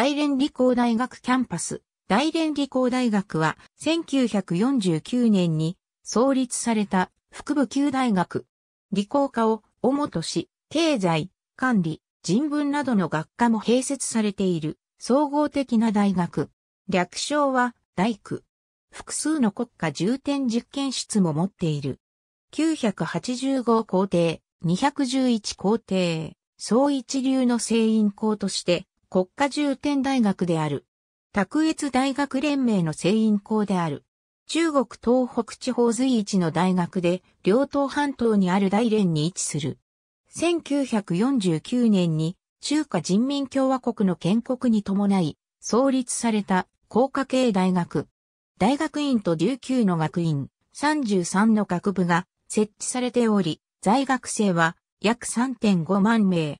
大連理工大学キャンパス。大連理工大学は1949年に創立された副部級大学。理工科を主とし、経済、管理、人文などの学科も併設されている総合的な大学。略称は大工。複数の国家重点実験室も持っている。985校庭、211校庭、総一流の製員校として国家重点大学である。卓越大学連盟の聖員校である。中国東北地方随一の大学で、両東半島にある大連に位置する。1949年に中華人民共和国の建国に伴い、創立された高科系大学。大学院と琉球の学院33の学部が設置されており、在学生は約3.5万名。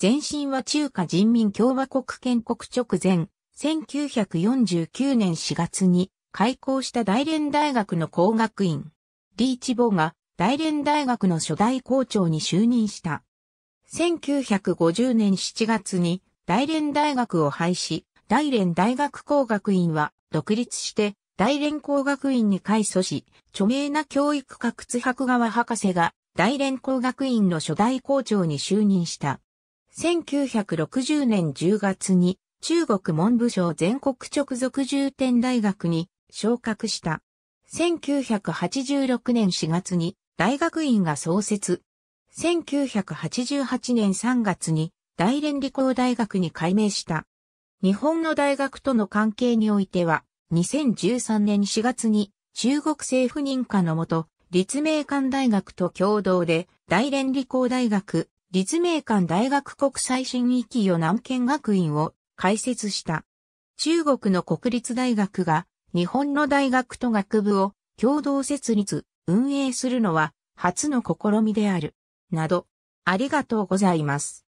前身は中華人民共和国建国直前、1949年4月に開校した大連大学の工学院。リーチボが大連大学の初代校長に就任した。1950年7月に大連大学を廃止、大連大学工学院は独立して大連工学院に改組し、著名な教育科津博川博士が大連工学院の初代校長に就任した。1960年10月に中国文部省全国直属重点大学に昇格した。1986年4月に大学院が創設。1988年3月に大連理工大学に改名した。日本の大学との関係においては、2013年4月に中国政府認可のもと、立命館大学と共同で大連理工大学、立命館大学国際新域与南県学院を開設した。中国の国立大学が日本の大学と学部を共同設立、運営するのは初の試みである。など、ありがとうございます。